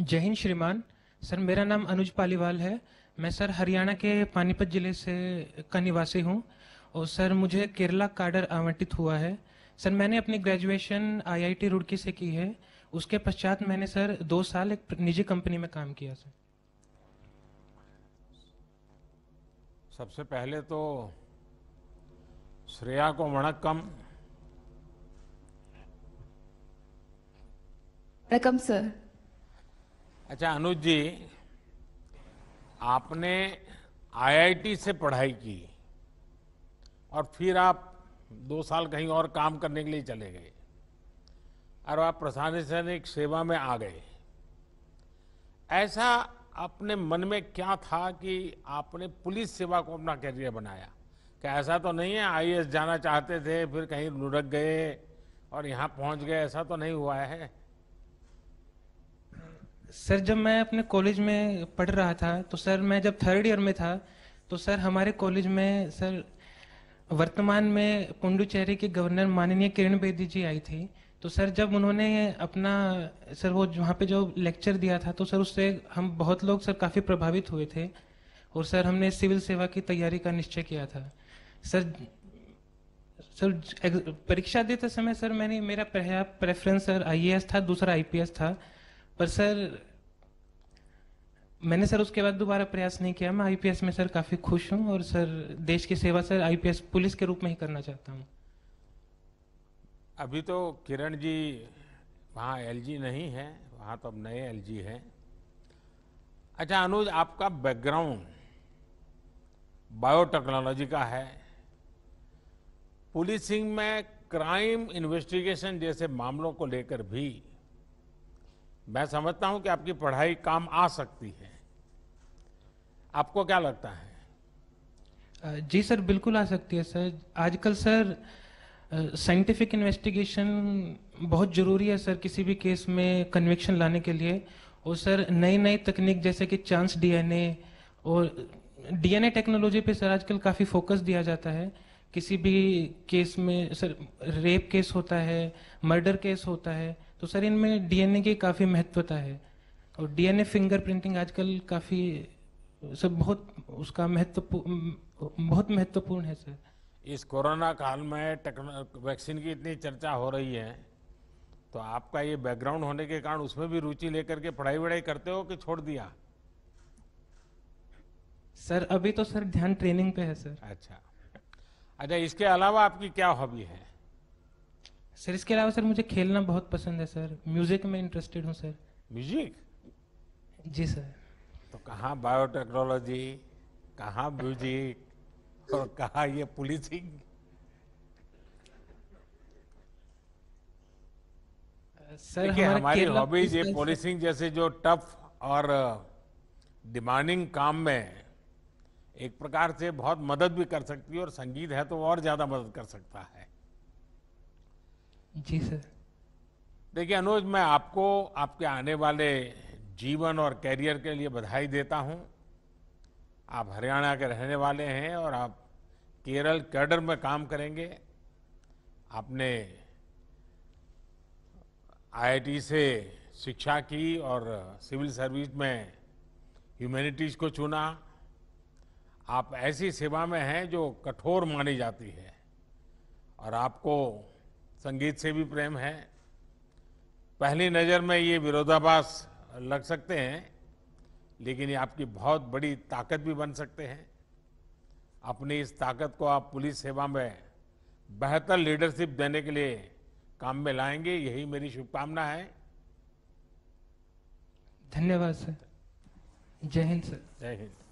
जय हिंद श्रीमान सर मेरा नाम अनुज पालीवाल है मैं सर हरियाणा के पानीपत जिले से का निवासी हूँ और सर मुझे केरला काडर आवंटित हुआ है सर मैंने अपनी ग्रेजुएशन आईआईटी रुड़की से की है उसके पश्चात मैंने सर दो साल एक निजी कंपनी में काम किया सर सबसे पहले तो श्रेया को वणक्कम वणक्कम सर अच्छा अनुज जी आपने आईआईटी से पढ़ाई की और फिर आप दो साल कहीं और काम करने के लिए चले गए और आप प्रशासनिक सेवा में आ गए ऐसा अपने मन में क्या था कि आपने पुलिस सेवा को अपना करियर बनाया क्या ऐसा तो नहीं है आईएएस जाना चाहते थे फिर कहीं लुढ़क गए और यहाँ पहुँच गए ऐसा तो नहीं हुआ है सर जब मैं अपने कॉलेज में पढ़ रहा था तो सर मैं जब थर्ड ईयर में था तो सर हमारे कॉलेज में सर वर्तमान में पुंडुचेरी के गवर्नर माननीय किरण बेदी जी आई थी तो सर जब उन्होंने अपना सर वो वहाँ पे जो लेक्चर दिया था तो सर उससे हम बहुत लोग सर काफ़ी प्रभावित हुए थे और सर हमने सिविल सेवा की तैयारी का निश्चय किया था सर सर परीक्षा देते समय सर मैंने मेरा प्रेफरेंस सर आई था दूसरा आई था पर सर मैंने सर उसके बाद दोबारा प्रयास नहीं किया मैं आईपीएस में सर काफ़ी खुश हूँ और सर देश की सेवा सर आईपीएस पुलिस के रूप में ही करना चाहता हूँ अभी तो किरण जी वहां एलजी नहीं है वहां तो अब नए एलजी हैं अच्छा अनुज आपका बैकग्राउंड बायोटेक्नोलॉजी का है पुलिसिंग में क्राइम इन्वेस्टिगेशन जैसे मामलों को लेकर भी मैं समझता हूं कि आपकी पढ़ाई काम आ सकती है आपको क्या लगता है जी सर बिल्कुल आ सकती है सर आजकल सर साइंटिफिक इन्वेस्टिगेशन बहुत ज़रूरी है सर किसी भी केस में कन्विक्शन लाने के लिए और सर नई नई तकनीक जैसे कि चांस डीएनए और डीएनए टेक्नोलॉजी पे सर आजकल काफ़ी फोकस दिया जाता है किसी भी केस में सर रेप केस होता है मर्डर केस होता है तो सर इनमें डीएनए की काफ़ी महत्वता है और डीएनए फिंगरप्रिंटिंग आजकल काफ़ी सब बहुत उसका महत्वपूर्ण बहुत महत्वपूर्ण है सर इस कोरोना काल में टेक्नो वैक्सीन की इतनी चर्चा हो रही है तो आपका ये बैकग्राउंड होने के कारण उसमें भी रुचि लेकर के पढ़ाई वढ़ाई करते हो कि छोड़ दिया सर अभी तो सर ध्यान ट्रेनिंग पे है सर अच्छा अच्छा इसके अलावा आपकी क्या हॉबी है सर इसके अलावा सर मुझे खेलना बहुत पसंद है सर म्यूजिक में इंटरेस्टेड हूँ सर म्यूजिक जी सर तो कहाँ बायोटेक्नोलॉजी कहाँ म्यूजिक और कहा ये पुलिसिंग सर हमारी हॉबीज ये पुलिसिंग जैसे जो टफ और डिमांडिंग काम में एक प्रकार से बहुत मदद भी कर सकती है और संगीत है तो और ज्यादा मदद कर सकता है जी सर देखिए अनुज मैं आपको आपके आने वाले जीवन और कैरियर के लिए बधाई देता हूं आप हरियाणा के रहने वाले हैं और आप केरल कैडर में काम करेंगे आपने आईआईटी से शिक्षा की और सिविल सर्विस में ह्यूमैनिटीज को चुना आप ऐसी सेवा में हैं जो कठोर मानी जाती है और आपको संगीत से भी प्रेम है पहली नज़र में ये विरोधाभास लग सकते हैं लेकिन ये आपकी बहुत बड़ी ताकत भी बन सकते हैं अपनी इस ताकत को आप पुलिस सेवा में बेहतर लीडरशिप देने के लिए काम में लाएंगे यही मेरी शुभकामना है धन्यवाद सर जय हिंद सर जय हिंद